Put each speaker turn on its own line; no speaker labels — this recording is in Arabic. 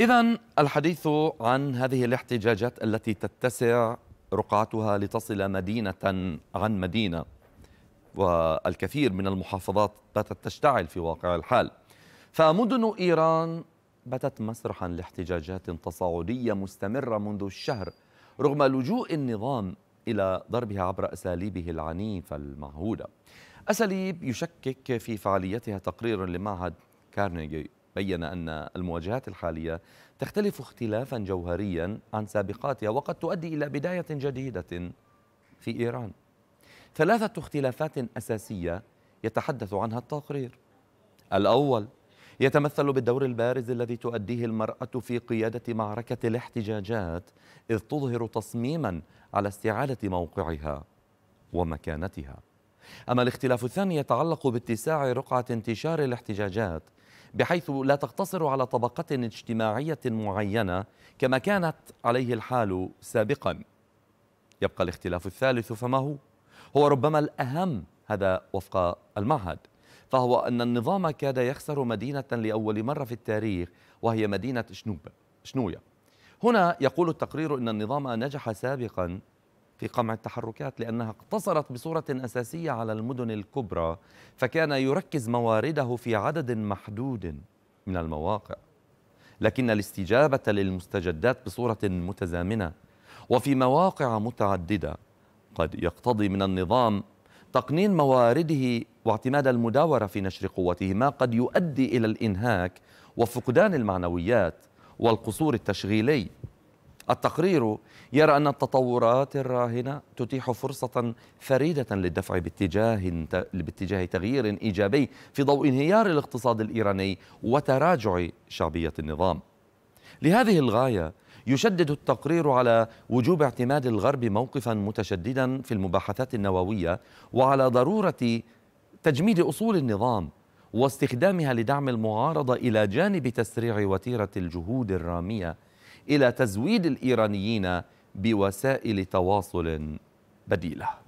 إذا الحديث عن هذه الاحتجاجات التي تتسع رقعتها لتصل مدينة عن مدينة والكثير من المحافظات باتت تشتعل في واقع الحال فمدن إيران باتت مسرحا لاحتجاجات تصاعدية مستمرة منذ الشهر رغم لجوء النظام إلى ضربها عبر أساليبه العنيفة المعهودة أساليب يشكك في فعاليتها تقرير لمعهد كارنيجي بين أن المواجهات الحالية تختلف اختلافا جوهريا عن سابقاتها وقد تؤدي إلى بداية جديدة في إيران ثلاثة اختلافات أساسية يتحدث عنها التقرير الأول يتمثل بالدور البارز الذي تؤديه المرأة في قيادة معركة الاحتجاجات إذ تظهر تصميما على استعادة موقعها ومكانتها أما الاختلاف الثاني يتعلق باتساع رقعة انتشار الاحتجاجات بحيث لا تقتصر على طبقة اجتماعية معينة كما كانت عليه الحال سابقا يبقى الاختلاف الثالث فما هو؟ هو ربما الأهم هذا وفق المعهد فهو أن النظام كاد يخسر مدينة لأول مرة في التاريخ وهي مدينة شنوب شنوية هنا يقول التقرير أن النظام نجح سابقا في قمع التحركات لأنها اقتصرت بصورة أساسية على المدن الكبرى فكان يركز موارده في عدد محدود من المواقع لكن الاستجابة للمستجدات بصورة متزامنة وفي مواقع متعددة قد يقتضي من النظام تقنين موارده واعتماد المداورة في نشر قوته ما قد يؤدي إلى الإنهاك وفقدان المعنويات والقصور التشغيلي التقرير يرى أن التطورات الراهنة تتيح فرصة فريدة للدفع باتجاه باتجاه تغيير إيجابي في ضوء انهيار الاقتصاد الإيراني وتراجع شعبية النظام. لهذه الغاية يشدد التقرير على وجوب اعتماد الغرب موقفا متشددا في المباحثات النووية وعلى ضرورة تجميد أصول النظام واستخدامها لدعم المعارضة إلى جانب تسريع وتيرة الجهود الرامية إلى تزويد الإيرانيين بوسائل تواصل بديله